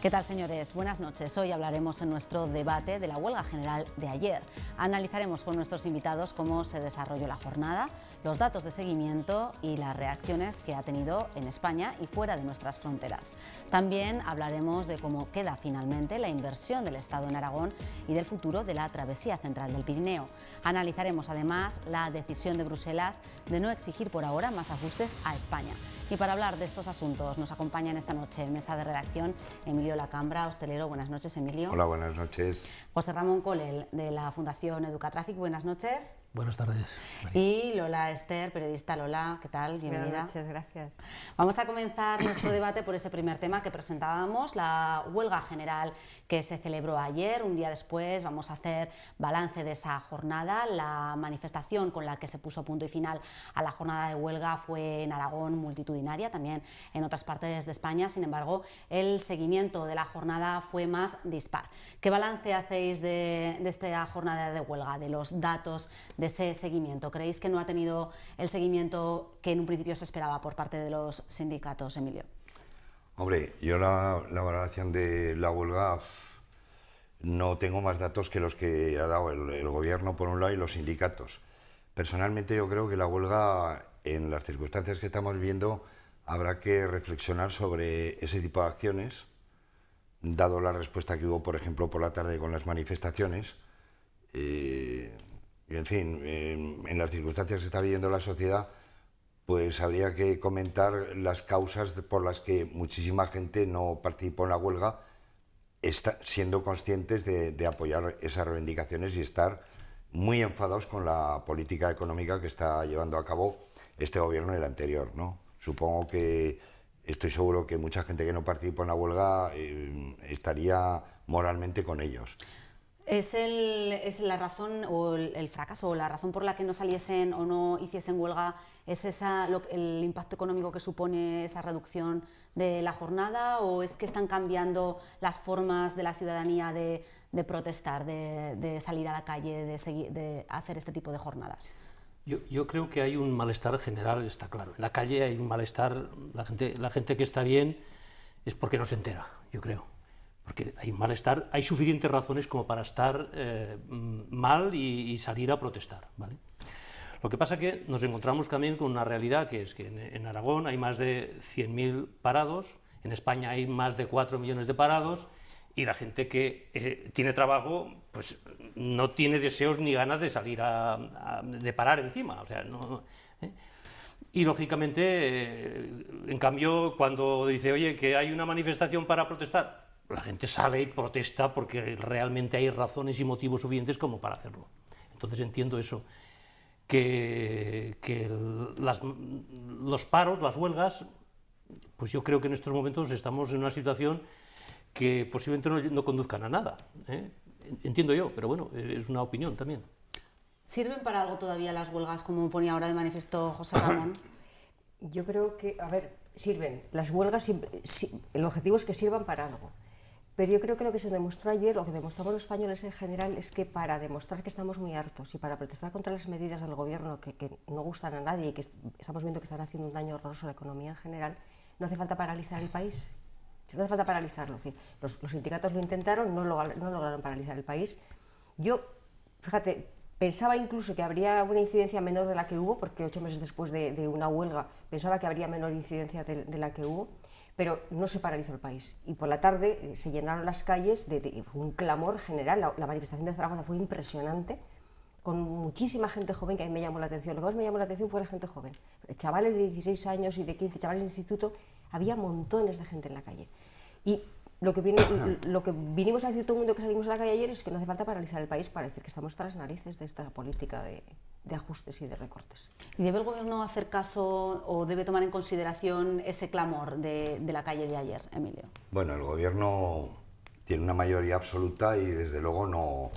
¿Qué tal, señores? Buenas noches. Hoy hablaremos en nuestro debate de la huelga general de ayer. Analizaremos con nuestros invitados cómo se desarrolló la jornada, los datos de seguimiento y las reacciones que ha tenido en España y fuera de nuestras fronteras. También hablaremos de cómo queda finalmente la inversión del Estado en Aragón y del futuro de la travesía central del Pirineo. Analizaremos además la decisión de Bruselas de no exigir por ahora más ajustes a España. Y para hablar de estos asuntos nos acompaña en esta noche en mesa de redacción Emilio la Cambra, hostelero. Buenas noches, Emilio. Hola, buenas noches. José Ramón Cole, de la Fundación Educatráfico. buenas noches. Buenas tardes. Y Lola Esther, periodista. Lola, ¿qué tal? Bienvenida. Buenas gracias. Vamos a comenzar nuestro debate por ese primer tema que presentábamos, la huelga general que se celebró ayer. Un día después vamos a hacer balance de esa jornada. La manifestación con la que se puso punto y final a la jornada de huelga fue en Aragón multitudinaria, también en otras partes de España. Sin embargo, el seguimiento de la jornada fue más dispar. ¿Qué balance hace de, de, esta jornada de huelga, de los datos, de ese seguimiento? ¿Creéis que no ha tenido el seguimiento que en un principio se esperaba por parte de los sindicatos, Emilio? Hombre, yo la, valoración de la huelga no tengo más datos que los que ha dado el, el gobierno por un lado y los sindicatos. Personalmente yo creo que la huelga, en las circunstancias que estamos viviendo, habrá que reflexionar sobre ese tipo de acciones dado la respuesta que hubo, por ejemplo, por la tarde con las manifestaciones, eh, y en fin, en las circunstancias que está viviendo la sociedad, pues habría que comentar las causas por las que muchísima gente no participó en la huelga, está, siendo conscientes de, apoyar esas reivindicaciones y estar muy enfadados con la política económica que está llevando a cabo este gobierno y el anterior, ¿no? Supongo que estoy seguro que mucha gente que no participa en la huelga eh, estaría moralmente con ellos. ¿Es, el, la razón o el, fracaso o la razón por la que no saliesen o no hiciesen huelga? ¿Es el impacto económico que supone esa reducción de la jornada o es que están cambiando las formas de la ciudadanía de, protestar, de, salir a la calle, de hacer este tipo de jornadas? Yo, creo que hay un malestar general, está claro. En la calle hay un malestar, la gente, que está bien es porque no se entera, yo creo. Porque hay un malestar, hay suficientes razones como para estar eh, mal y, salir a protestar. Lo que pasa es que nos encontramos también con una realidad que es que en Aragón hay más de 100.000 parados, en España hay más de 4 millones de parados y la gente que eh, tiene trabajo pues no tiene deseos ni ganas de salir a, de parar encima o sea no ¿eh? y lógicamente eh, en cambio cuando dice oye que hay una manifestación para protestar la gente sale y protesta porque realmente hay razones y motivos suficientes como para hacerlo entonces entiendo eso que, que los paros las huelgas pues yo creo que en estos momentos estamos en una situación que posiblemente no, conduzcan a nada. ¿eh? Entiendo yo, pero bueno, eh, es una opinión también. ¿Sirven para algo todavía las huelgas, como ponía ahora de manifiesto José Ramón? Yo creo que, a ver, sirven. Las huelgas, el objetivo es que sirvan para algo. Pero yo creo que lo que se demostró ayer, lo que demostramos los españoles en general, es que para demostrar que estamos muy hartos y para protestar contra las medidas del gobierno que, que no gustan a nadie y que estamos viendo que están haciendo un daño horroroso a la economía en general, no hace falta paralizar el país. No hace falta paralizarlo. los, sindicatos lo intentaron, no, lograron paralizar el país. Yo, fíjate, pensaba incluso que habría una incidencia menor de la que hubo, porque ocho meses después de, una huelga pensaba que habría menor incidencia de, la que hubo, pero no se paralizó el país. Y por la tarde eh, se llenaron las calles de, un clamor general. La, manifestación de Zaragoza fue impresionante, con muchísima gente joven que a mí me llamó la atención. Lo que más me llamó la atención fue la gente joven. Chavales de 16 años y de 15, chavales de instituto había montones de gente en la calle. Y lo que, lo que vinimos a decir todo el mundo que salimos a la calle ayer es que no hace falta paralizar el país para decir que estamos tras narices de esta política de, ajustes y de recortes. ¿Y debe el Gobierno hacer caso o debe tomar en consideración ese clamor de, de la calle de ayer, Emilio? Bueno, el Gobierno tiene una mayoría absoluta y desde luego no,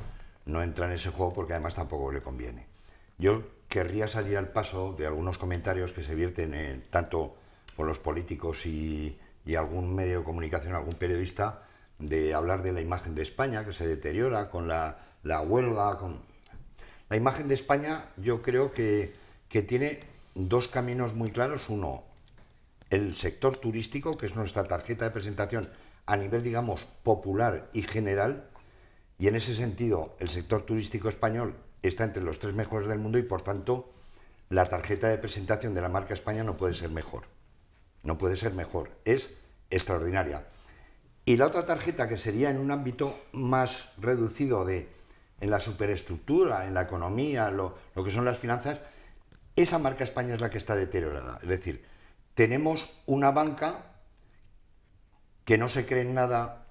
no entra en ese juego porque además tampoco le conviene. Yo querría salir al paso de algunos comentarios que se vierten en, tanto por los políticos y, algún medio de comunicación, algún periodista, de hablar de la imagen de España, que se deteriora con la, la huelga. Con... La imagen de España yo creo que, que, tiene dos caminos muy claros. Uno, el sector turístico, que es nuestra tarjeta de presentación a nivel, digamos, popular y general. Y en ese sentido, el sector turístico español está entre los tres mejores del mundo y, por tanto, la tarjeta de presentación de la marca España no puede ser mejor no puede ser mejor, es extraordinaria. Y la otra tarjeta que sería en un ámbito más reducido de en la superestructura, en la economía, lo, que son las finanzas, esa marca España es la que está deteriorada. Es decir, tenemos una banca que no se cree en nada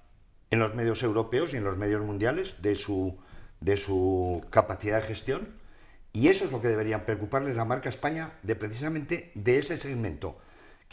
en los medios europeos y en los medios mundiales de su, capacidad de gestión. Y eso es lo que deberían preocuparles la marca España de precisamente de ese segmento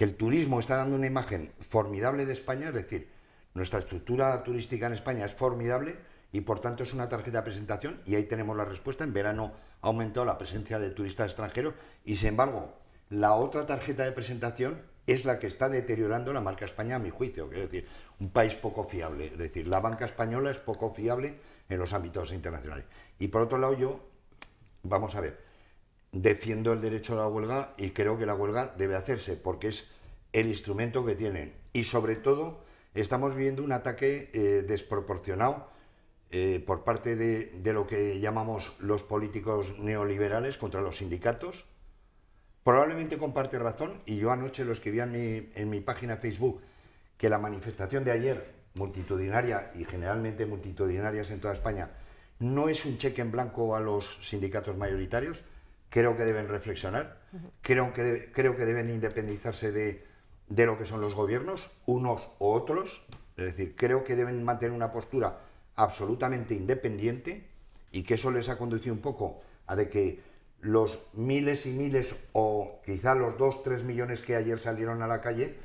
que el turismo está dando una imagen formidable de España, es decir, nuestra estructura turística en España es formidable y por tanto es una tarjeta de presentación y ahí tenemos la respuesta. En verano ha aumentado la presencia de turistas extranjeros y sin embargo la otra tarjeta de presentación es la que está deteriorando la marca España a mi juicio, es decir, un país poco fiable, es decir, la banca española es poco fiable en los ámbitos internacionales. Y por otro lado yo, vamos a ver, defiendo el derecho a la huelga y creo que la huelga debe hacerse porque es el instrumento que tienen. Y sobre todo estamos viendo un ataque eh, desproporcionado eh, por parte de, lo que llamamos los políticos neoliberales contra los sindicatos. Probablemente comparte razón y yo anoche lo escribí en mi, en mi página Facebook que la manifestación de ayer, multitudinaria y generalmente multitudinarias en toda España, no es un cheque en blanco a los sindicatos mayoritarios, creo que deben reflexionar, creo, que creo que deben independizarse de, lo que son los gobiernos, unos u otros, es decir, creo que deben mantener una postura absolutamente independiente y que eso les ha conducido un poco a de que los miles y miles o quizá los dos, tres millones que ayer salieron a la calle,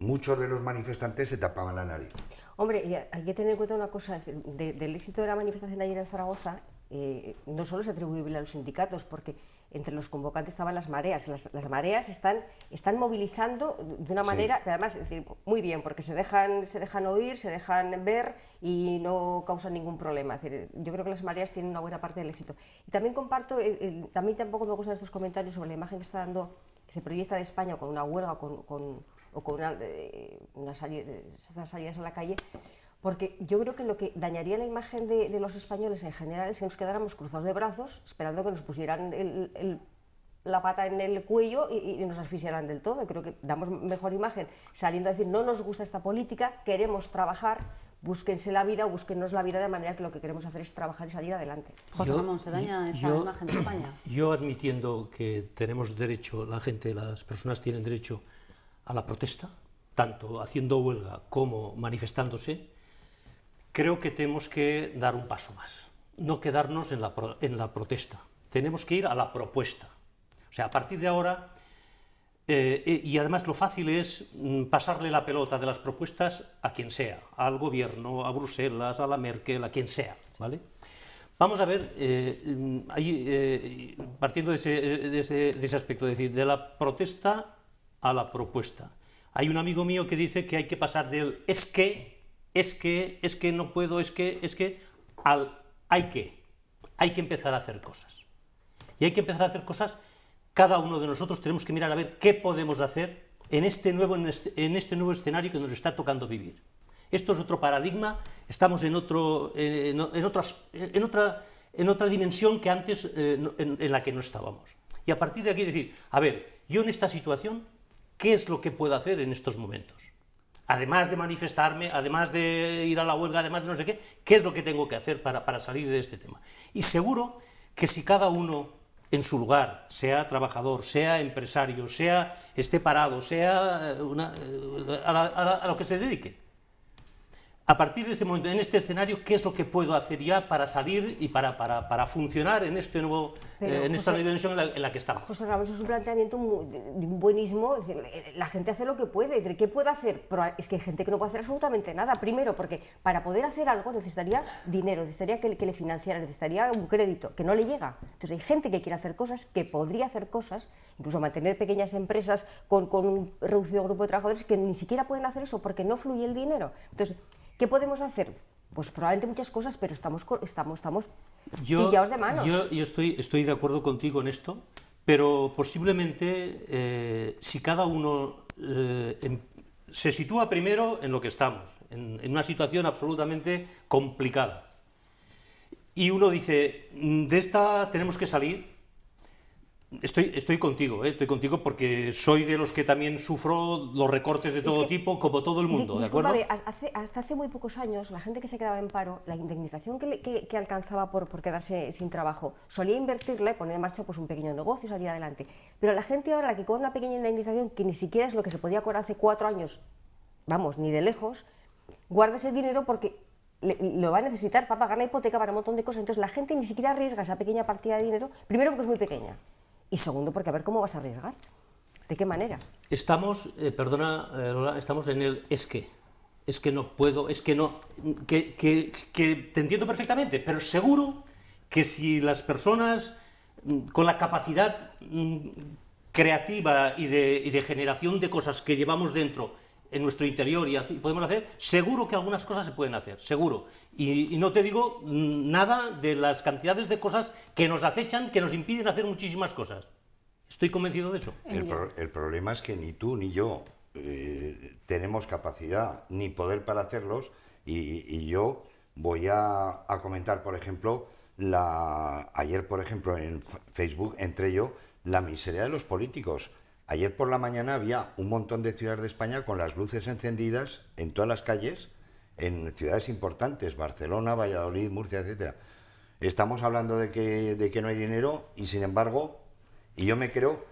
muchos de los manifestantes se tapaban la nariz. Hombre, hay que tener en cuenta una cosa, del éxito de la manifestación de ayer en Zaragoza, eh, no solo es atribuible a los sindicatos, porque entre los convocantes estaban las mareas. Las, mareas están, están movilizando de una manera, además, decir, muy bien, porque se dejan, se dejan oír, se dejan ver y no causan ningún problema. yo creo que las mareas tienen una buena parte del éxito. Y también comparto, también eh, tampoco me gustan estos comentarios sobre la imagen que está dando, se proyecta de España con una huelga o con, con, o con unas eh, salidas a la calle. Porque yo creo que lo que dañaría la imagen de, los españoles en general es que nos quedáramos cruzados de brazos esperando que nos pusieran la pata en el cuello y, nos asfixiaran del todo. Creo que damos mejor imagen saliendo a decir no nos gusta esta política, queremos trabajar, búsquense la vida o búsquennos la vida de manera que lo que queremos hacer es trabajar y salir adelante. José Ramón, ¿se daña esa imagen de España? Yo admitiendo que tenemos derecho, la gente, las personas tienen derecho a la protesta, tanto haciendo huelga como manifestándose, creo que tenemos que dar un paso más, no quedarnos en la, protesta, tenemos que ir a la propuesta. O sea, a partir de ahora, eh, eh, y además lo fácil es mm, pasarle la pelota de las propuestas a quien sea, al gobierno, a Bruselas, a la Merkel, a quien sea, ¿vale? Vamos a ver, eh, mm, partiendo de ese, de ese, aspecto, decir, de la protesta a la propuesta. Hay un amigo mío que dice que hay que pasar del es que es que, es que no puedo, es que, es que, hay que, hay que empezar a hacer cosas. Y hay que empezar a hacer cosas, cada uno de nosotros tenemos que mirar a ver qué podemos hacer en este nuevo, en este, este nuevo escenario que nos está tocando vivir. Esto es otro paradigma, estamos en, otro, en, otras, en, otra, en otra dimensión que antes eh, en, en la que no estábamos. Y a partir de aquí decir, a ver, yo en esta situación, ¿qué es lo que puedo hacer en estos momentos? además de manifestarme, además de ir a la huelga, además de no sé qué, qué es lo que tengo que hacer para, para salir de este tema. Y seguro que si cada uno en su lugar, sea trabajador, sea empresario, sea esté parado, sea eh, una, eh, a, lo que se dedique a partir de este momento, en este escenario, ¿qué es lo que puedo hacer ya para salir y para, para, funcionar en, este nuevo, eh, en esta nueva dimensión en la, que estamos? José Ramos, es un planteamiento de un buenismo. Eh, la gente hace lo que puede. ¿Qué puede hacer? Pero es que hay gente que no puede hacer absolutamente nada. Primero, porque para poder hacer algo necesitaría dinero, necesitaría que, le financiara, necesitaría un crédito, que no le llega. Entonces, hay gente que quiere hacer cosas, que podría hacer cosas, incluso mantener pequeñas empresas con, con un reducido grupo de trabajadores que ni siquiera pueden hacer eso porque no fluye el dinero. Entonces, ¿Qué podemos hacer? Pues probablemente muchas cosas, pero estamos, estamos, pillados de manos. Yo, estoy, estoy de acuerdo contigo en esto, pero posiblemente eh, si cada uno eh, em, se sitúa primero en lo que estamos, en una situación absolutamente complicada, y uno dice, mm, de esta tenemos que salir, Estoy, contigo, ¿eh? estoy contigo porque soy de los que también sufro los recortes de todo tipo, como todo el mundo, hasta hace muy pocos años, la gente que se quedaba en paro, la indemnización que, alcanzaba por, quedarse sin trabajo, solía invertirla y poner en marcha pues, un pequeño negocio y salir adelante. Pero la gente ahora, la que cobra una pequeña indemnización, que ni siquiera es lo que se podía cobrar hace cuatro años, vamos, ni de lejos, guarda ese dinero porque lo va a necesitar para pagar la hipoteca, para un montón de cosas. Entonces la gente ni siquiera arriesga esa pequeña partida de dinero, primero porque es muy pequeña. Y segundo, porque a ver cómo vas a arriesgar. ¿De qué manera? Estamos, eh, perdona, eh, estamos en el es que. Es que no puedo, es que no. Que, te entiendo perfectamente, pero seguro que si las personas mm, con la capacidad mm, creativa y de, y de, generación de cosas que llevamos dentro en nuestro interior y podemos hacer, seguro que algunas cosas se pueden hacer, seguro. Y, no te digo nada de las cantidades de cosas que nos acechan, que nos impiden hacer muchísimas cosas. Estoy convencido de eso. El, problema es que ni tú ni yo eh, tenemos capacidad ni poder para hacerlos y, yo voy a, comentar, por ejemplo, la, ayer, por ejemplo, en Facebook entre yo la miseria de los políticos. Ayer por la mañana había un montón de ciudades de España con las luces encendidas en todas las calles en ciudades importantes, Barcelona, Valladolid, Murcia, etcétera. Estamos hablando de que, de que no hay dinero y sin embargo, y yo me creo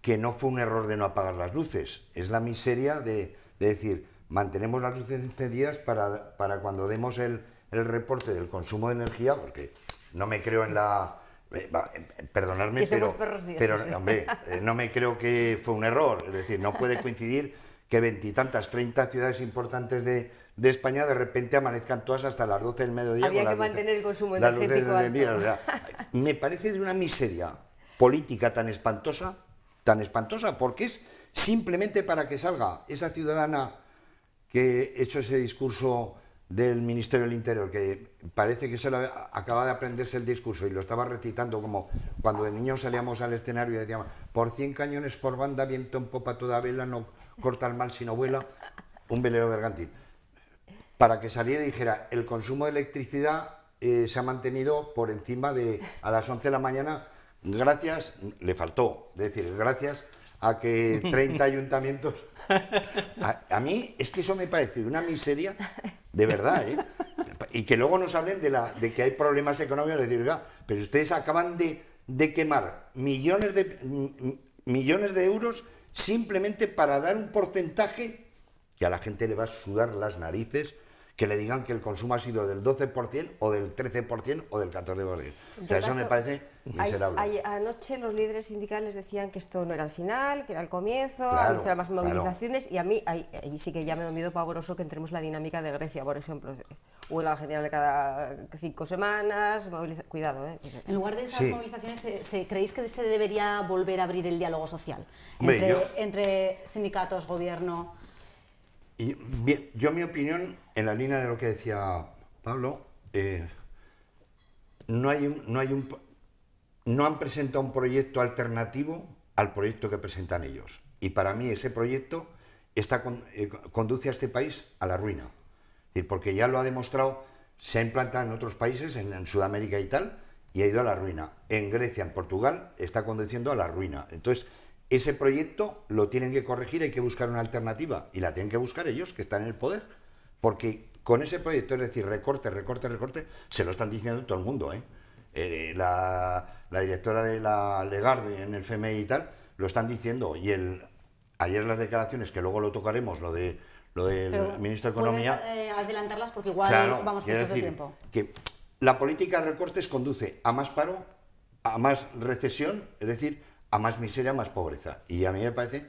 que no fue un error de no apagar las luces, es la miseria de, decir, mantenemos las luces encendidas para, para cuando demos el, reporte del consumo de energía, porque no me creo en la... perdonarme eh, eh, perdonadme, pero, pero hombre, eh, no me creo que fue un error. Es decir, no puede coincidir que veintitantas, treinta ciudades importantes de, España de repente amanezcan todas hasta las doce del mediodía. Había que mantener el consumo energético me parece de una miseria política tan espantosa, tan espantosa, porque es simplemente para que salga esa ciudadana que hecho ese discurso del Ministerio del Interior, que parece que se acaba de aprenderse el discurso y lo estaba recitando como cuando de niño salíamos al escenario y decíamos, por cien cañones por banda, viento en popa toda vela, no corta el mal si no vuela, un velero bergantín. Para que saliera y dijera, el consumo de electricidad eh, se ha mantenido por encima de a las 11 de la mañana, gracias, le faltó decir, gracias a que 30 ayuntamientos... A, mí es que eso me parece una miseria, de verdad, ¿eh? Y que luego nos hablen de, la, de que hay problemas económicos, les diga pero ustedes acaban de, de quemar millones de, millones de euros simplemente para dar un porcentaje que a la gente le va a sudar las narices que le digan que el consumo ha sido del 12% o del 13% o del 14%. O sea, eso me parece anoche los líderes sindicales decían que esto no era el final, que era el comienzo, claro, más movilizaciones y a mí sí que ya me da miedo pavoroso que entremos la dinámica de Grecia, por ejemplo. Huelga general cada cinco semanas, cuidado. Eh, en lugar de esas movilizaciones, ¿se, se, creéis que se debería volver a abrir el diálogo social entre, sindicatos, gobierno? Y, bien, yo mi opinión, en la línea de lo que decía Pablo, no eh, hay no hay un, no han presentado un proyecto alternativo al proyecto que presentan ellos. Y para mí ese proyecto está eh, conduce a este país a la ruina. Porque ya lo ha demostrado, se ha implantado en otros países, en, Sudamérica y tal, y ha ido a la ruina. En Grecia, en Portugal, está conduciendo a la ruina. Entonces, ese proyecto lo tienen que corregir, hay que buscar una alternativa, y la tienen que buscar ellos, que están en el poder. Porque con ese proyecto, es decir, recorte, recorte, recorte, se lo están diciendo todo el mundo. ¿eh? Eh, la, la directora de la Legarde en el FMI y tal, lo están diciendo. Y el, ayer las declaraciones, que luego lo tocaremos, lo de lo del ministro de Economía. Eh, adelantarlas porque igual vamos justo decir, tiempo. Que la política de recortes conduce a más paro, a más recesión, es decir, a más miseria, a más pobreza. Y a mí me parece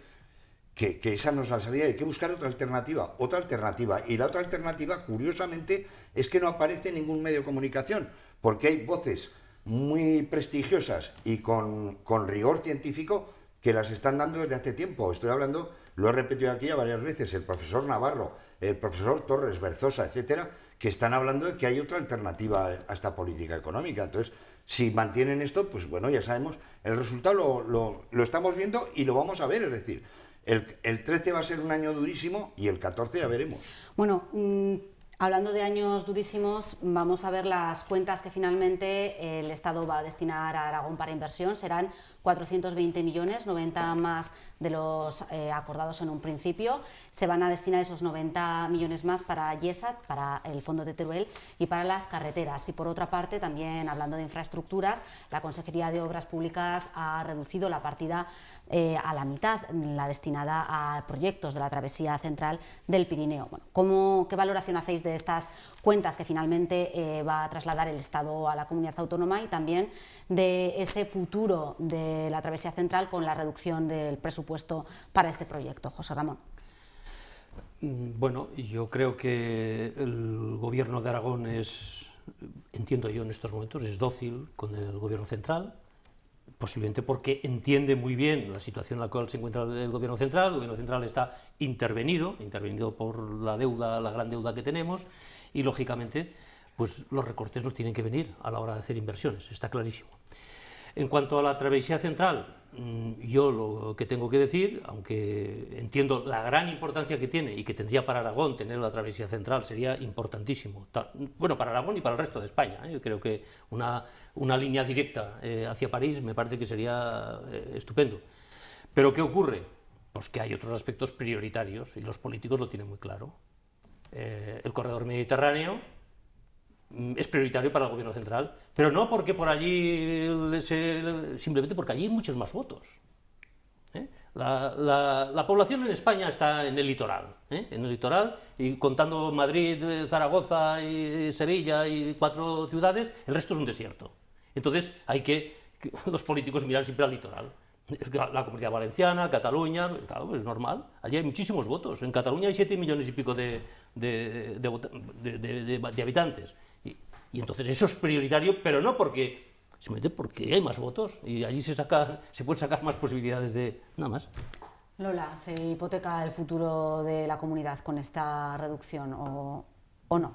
que, que, esa no es la salida, hay que buscar otra alternativa, otra alternativa. Y la otra alternativa, curiosamente, es que no aparece en ningún medio de comunicación, porque hay voces muy prestigiosas y con, rigor científico que las están dando desde hace tiempo. Estoy hablando, lo he repetido aquí ya varias veces, el profesor Navarro, el profesor Torres, Berzosa, etcétera, que están hablando de que hay otra alternativa a esta política económica. Entonces, si mantienen esto, pues bueno, ya sabemos, el resultado lo, estamos viendo y lo vamos a ver, es decir, el, el, 13 va a ser un año durísimo y el 14 ya veremos. Bueno, mm, Hablando de años durísimos, vamos a ver las cuentas que finalmente el Estado va a destinar a Aragón para inversión. Serán 420 millones, 90 más de los eh, acordados en un principio. Se van a destinar esos 90 millones más para YESAT, para el Fondo de Teruel y para las carreteras. Y por otra parte, también hablando de infraestructuras, la Consejería de Obras Públicas ha reducido la partida eh, a la mitad, la destinada a proyectos de la travesía central del Pirineo. Bueno, ¿cómo, ¿Qué valoración hacéis de estas cuentas que finalmente eh, va a trasladar el Estado a la comunidad autónoma y también de ese futuro de la travesía central con la reducción del presupuesto para este proyecto. José Ramón. Mm, bueno, yo creo que el gobierno de Aragón es, entiendo yo en estos momentos, es dócil con el gobierno central, posiblemente porque entiende muy bien la situación en la cual se encuentra el gobierno central, el gobierno central está intervenido, intervenido por la deuda, la gran deuda que tenemos, y lógicamente pues los recortes nos tienen que venir a la hora de hacer inversiones, está clarísimo. En cuanto a la travesía central, mm, yo lo que tengo que decir, aunque entiendo la gran importancia que tiene y que tendría para Aragón tener la travesía central, sería importantísimo. Bueno, para Aragón y para el resto de España. ¿eh? Yo creo que una, línea directa eh, hacia París me parece que sería eh, estupendo. Pero ¿qué ocurre? Pues que hay otros aspectos prioritarios y los políticos lo tienen muy claro. el corredor mediterráneo, Mm, es prioritario para el gobierno central, pero no porque por allí, simplemente porque allí hay muchos más votos. ¿eh? La, población en España está en el litoral, ¿eh? en el litoral, y contando Madrid, eh, Zaragoza y Sevilla y cuatro ciudades, el resto es un desierto. Entonces hay que, los políticos miran siempre al litoral. La comunidad valenciana, Cataluña, claro, es normal. Allí hay muchísimos votos. En Cataluña hay 7 millones y pico de, de, de, de habitantes. Y entonces eso es prioritario, pero no porque mete porque hay más votos y allí se saca, se pueden sacar más posibilidades de nada más. Lola, ¿se hipoteca el futuro de la comunidad con esta reducción o, o no?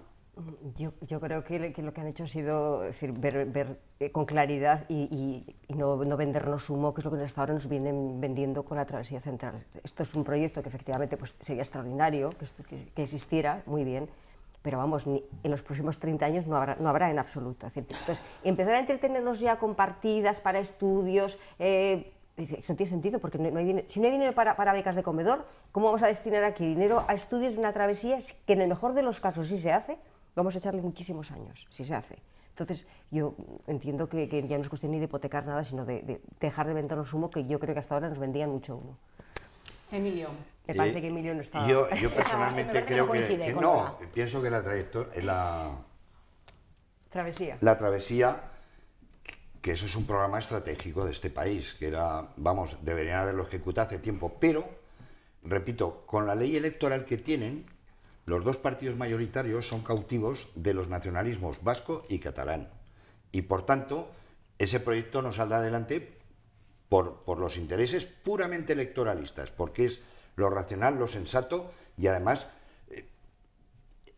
Yo, yo, creo que, lo que han hecho ha sido decir, ver, eh, con claridad y, y, no, no, vendernos humo, que es lo que hasta ahora nos vienen vendiendo con la travesía central. Esto es un proyecto que efectivamente pues, sería extraordinario que, que existiera, muy bien, pero vamos, en los próximos 30 años no habrá, no habrá en absoluto. Entonces, empezar a entretenernos ya con partidas para estudios, eh, eso tiene sentido, porque si no hay dinero para, becas de comedor, ¿cómo vamos a destinar aquí dinero a estudios de una travesía que en el mejor de los casos, si se hace, vamos a echarle muchísimos años, si se hace? Entonces, yo entiendo que, ya no es cuestión ni de hipotecar nada, sino de, dejar de vendernos humo, que yo creo que hasta ahora nos vendían mucho humo. Emilio. Me parece que Emilio no está. Yo, yo personalmente creo que, no. Pienso que la trayectoria. La... Travesía. La travesía, que eso es un programa estratégico de este país, que era, vamos, deberían haberlo ejecutado hace tiempo, pero, repito, con la ley electoral que tienen, los dos partidos mayoritarios son cautivos de los nacionalismos vasco y catalán. Y por tanto, ese proyecto no saldrá adelante por, los intereses puramente electoralistas, porque es lo racional, lo sensato y además, eh,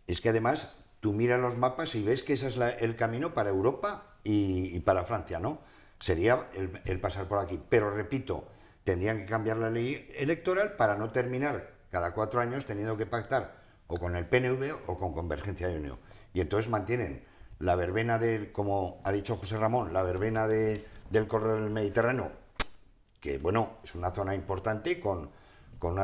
es que además tú miras los mapas y ves que ese es el camino para Europa y, para Francia, ¿no? Sería el, pasar por aquí. Pero repito, tendrían que cambiar la ley electoral para no terminar cada cuatro años teniendo que pactar o con el PNV o con Convergencia de Unión. Y entonces mantienen la verbena del, como ha dicho José Ramón, la verbena del corredor del Mediterráneo que bueno, es una zona importante con, con,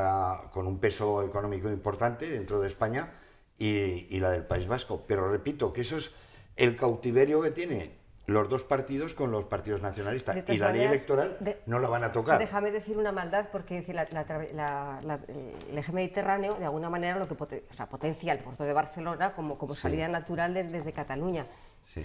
un peso económico importante dentro de España y, la del País Vasco. Pero repito que eso es el cautiverio que tiene los dos partidos con los partidos nacionalistas y la ley electoral no la van a tocar. Déjame decir una maldad porque decir, el eje mediterráneo de alguna manera lo que potencia el puerto de Barcelona como, como salida natural desde Cataluña.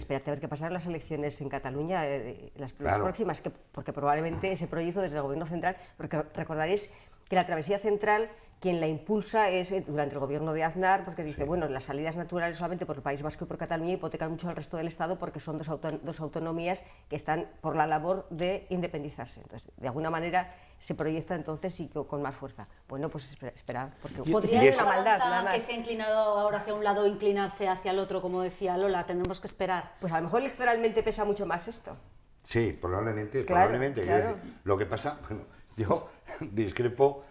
Espérate a ver qué pasaron las elecciones en Cataluña, eh, las, próximas, que, porque probablemente ese proyecto desde el Gobierno Central, porque recordaréis que la travesía central quien la impulsa es eh, durante el gobierno de Aznar, porque dice, bueno, las salidas naturales solamente por el País Vasco y por Cataluña hipotecan mucho al resto del Estado porque son dos, dos autonomías que están por la labor de independizarse. Entonces, de alguna manera se proyecta entonces y con más fuerza. Bueno, pues espera, espera porque podría ser una maldad. que se ha inclinado ahora hacia un lado, inclinarse hacia el otro, como decía Lola, ¿Tenemos que esperar. Pues a lo mejor electoralmente pesa mucho más esto. Sí, probablemente, probablemente. lo que pasa, bueno, yo discrepo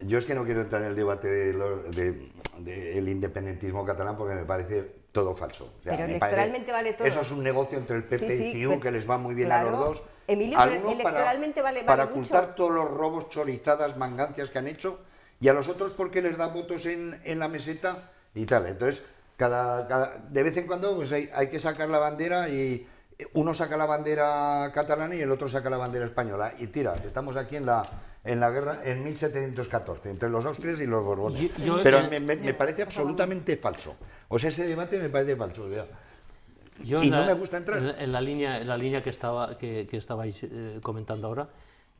yo es que no quiero entrar en el debate del independentismo catalán porque me parece todo falso. pero electoralmente vale todo. Eso es un negocio entre el PP y CIU que les va muy bien a los dos. Emilio, pero electoralmente para, vale, Para ocultar todos los robos, chorizadas, mangancias que han hecho y a los otros porque les da votos en, la meseta y tal. Entonces, cada, de vez en cuando pues hay, hay que sacar la bandera y uno saca la bandera catalana y el otro saca la bandera española. Y tira, estamos aquí en la en la guerra en 1714 entre los austrias y los borbones. Pero eh, me, eh, parece absolutamente falso. O sea, ese debate me parece falso. yo y no me gusta entrar. En, la línea, en la línea que, estaba, que, estabais eh, comentando ahora,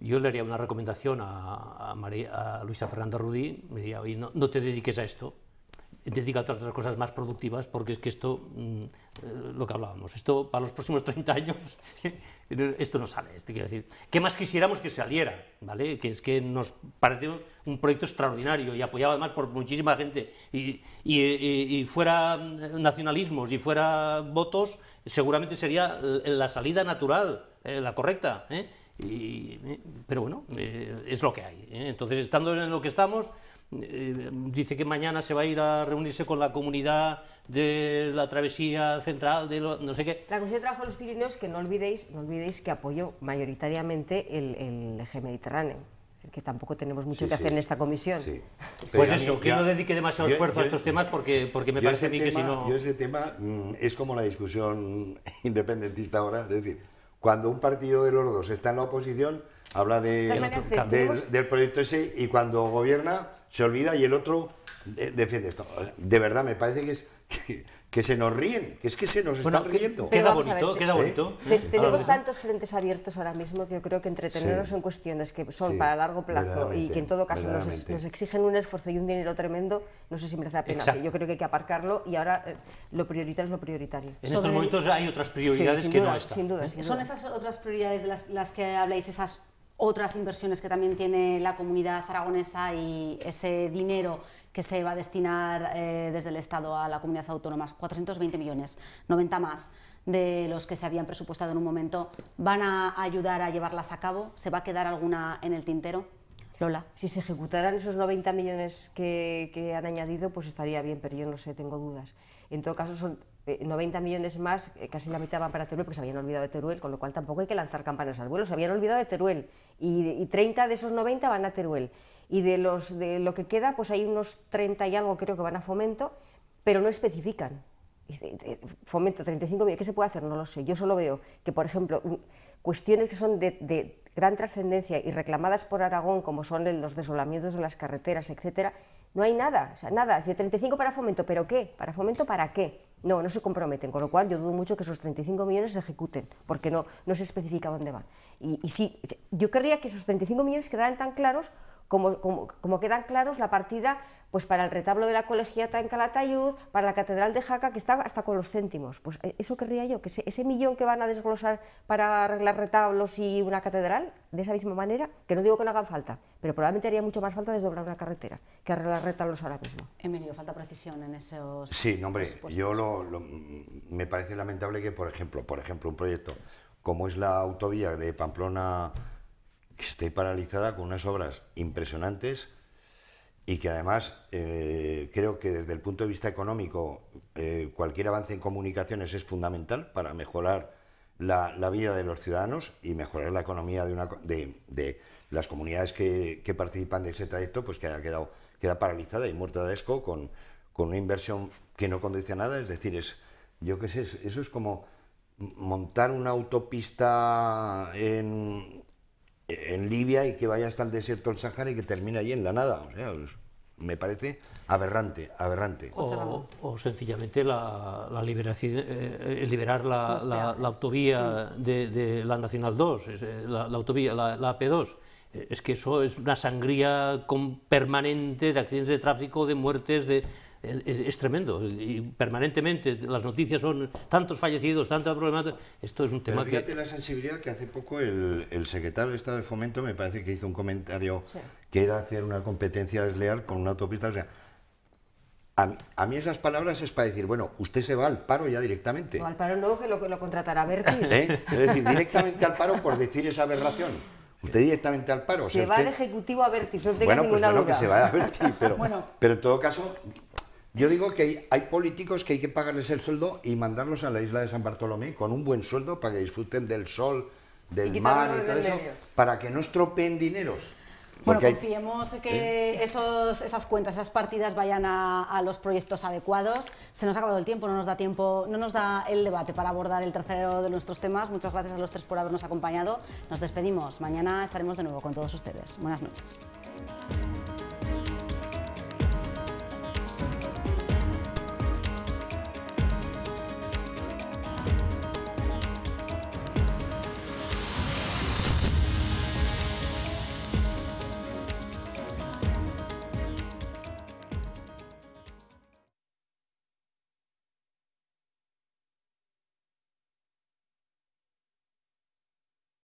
yo le haría una recomendación a, María, Luisa Fernanda Rudí, me diría, oye, no, te dediques a esto, Dedica a otras cosas más productivas, porque es que esto, mm, lo que hablábamos, esto para los próximos 30 años esto no sale, esto quiero decir, ¿qué más quisiéramos que saliera? ¿Vale? Que es que nos pareció un proyecto extraordinario y apoyado además por muchísima gente y, y, fuera nacionalismos y fuera votos, seguramente sería la salida natural, eh, la correcta, ¿eh? Eh, pero bueno, es lo que hay. Entonces, estando en lo que estamos, eh, dice que mañana se va a ir a reunirse con la comunidad de la travesía central, de no sé qué. La Comisión de Trabajo de los Pirineos, que no olvidéis, no olvidéis que apoyo mayoritariamente el, eje mediterráneo que tampoco tenemos mucho que hacer en esta comisión. Pues eso, que no dedique demasiado esfuerzo a estos temas porque, porque me parece a mí que si no... Yo ese tema mm, es como la discusión independentista ahora, es decir, cuando un partido de los dos está en la oposición, habla de, del, del, proyecto ese y cuando gobierna se olvida y el otro eh, defiende esto. De verdad, me parece que es que, se nos ríen, que es que se nos están riendo. Queda bonito, queda ¿Eh? bonito. Tenemos tantos frentes abiertos ahora mismo que yo creo que entretenernos en cuestiones que son para largo plazo y que en todo caso nos, exigen un esfuerzo y un dinero tremendo, no sé si merece la pena. Yo creo que hay que aparcarlo y ahora eh, lo prioritario es lo prioritario. En estos momentos hay otras prioridades que no están. Sin duda, sin duda. Son esas otras prioridades de las, las que habláis, esas otras inversiones que también tiene la comunidad aragonesa y ese dinero que se va a destinar eh, desde el Estado a la comunidad autónoma, 420 millones, 90 más de los que se habían presupuestado en un momento, ¿van a ayudar a llevarlas a cabo? ¿Se va a quedar alguna en el tintero? Lola. Si se ejecutaran esos 90 millones que, han añadido, pues estaría bien, pero yo no sé, tengo dudas. En todo caso, son 90 eh, millones más, eh, casi la mitad van para Teruel, porque se habían olvidado de Teruel, con lo cual tampoco hay que lanzar campanas al vuelo, se habían olvidado de Teruel, y, 30 de esos 90 van a Teruel, y de, los, de lo que queda, pues hay unos 30 y algo creo que van a Fomento, pero no especifican. Fomento 35 millones, ¿qué se puede hacer? No lo sé, yo solo veo que, por ejemplo, cuestiones que son de, gran trascendencia y reclamadas por Aragón, como son los desolamientos de las carreteras, etcétera, no hay nada, o sea, nada, es 35 para Fomento, ¿pero qué? ¿Para Fomento para qué? No, no se comprometen, con lo cual yo dudo mucho que esos 35 millones se ejecuten, porque no, no se especifica dónde van. Y, y sí, yo querría que esos 35 millones quedaran tan claros como, quedan claros, la partida pues para el retablo de la colegiata en Calatayud, para la catedral de Jaca, que está hasta con los céntimos. Pues eh, eso querría yo, que ese, millón que van a desglosar para arreglar retablos y una catedral, de esa misma manera, que no digo que no hagan falta, pero probablemente haría mucho más falta desdoblar una carretera que arreglar retablos ahora mismo. Emilio, falta precisión en esos... Sí, hombre, yo lo, me parece lamentable que, por ejemplo, por ejemplo, un proyecto como es la autovía de Pamplona que esté paralizada con unas obras impresionantes y que además eh, creo que desde el punto de vista económico eh, cualquier avance en comunicaciones es fundamental para mejorar la, vida de los ciudadanos y mejorar la economía de, una, de, las comunidades que, participan de ese trayecto, pues que haya quedado queda paralizada y muerta de ESCO con, con una inversión que no conduce nada. Es decir, yo qué sé, eso es como montar una autopista en, en Libia y que vaya hasta el desierto del Sahara y que termine allí en la nada. O sea, me parece aberrante, aberrante. O, sencillamente la, la eh, eh, liberar la, autovía mm. de, la Nacional 2, eh, la, autovía, la, AP2. Es que eso es una sangría con, permanente de accidentes de tráfico, de muertes, de, es, tremendo. Y permanentemente las noticias son tantos fallecidos, tantos problemas. Esto es un tema que fíjate la sensibilidad que hace poco el, secretario de Estado de Fomento me parece que hizo un comentario que era hacer una competencia desleal con una autopista. O sea, a mí, esas palabras es para decir, bueno, usted se va al paro ya directamente. al paro no, que lo, contratará Bertis. ¿Eh? Es decir, directamente al paro por decir esa aberración. Usted directamente al paro. Se va de ejecutivo a Bertis, no tenga bueno, pues ninguna que se vaya a Bertis, pero, bueno. pero en todo caso, yo digo que hay, políticos que hay que pagarles el sueldo y mandarlos a la isla de San Bartolomé con un buen sueldo para que disfruten del sol, del mar y todo eso, para que no estropeen dineros. Bueno, confiemos que ¿eh? esos, esas cuentas, esas partidas vayan a, a, los proyectos adecuados. Se nos ha acabado el tiempo, no nos da tiempo, no nos da el debate para abordar el tercero de nuestros temas. Muchas gracias a los tres por habernos acompañado. Nos despedimos. Mañana estaremos de nuevo con todos ustedes. Buenas noches.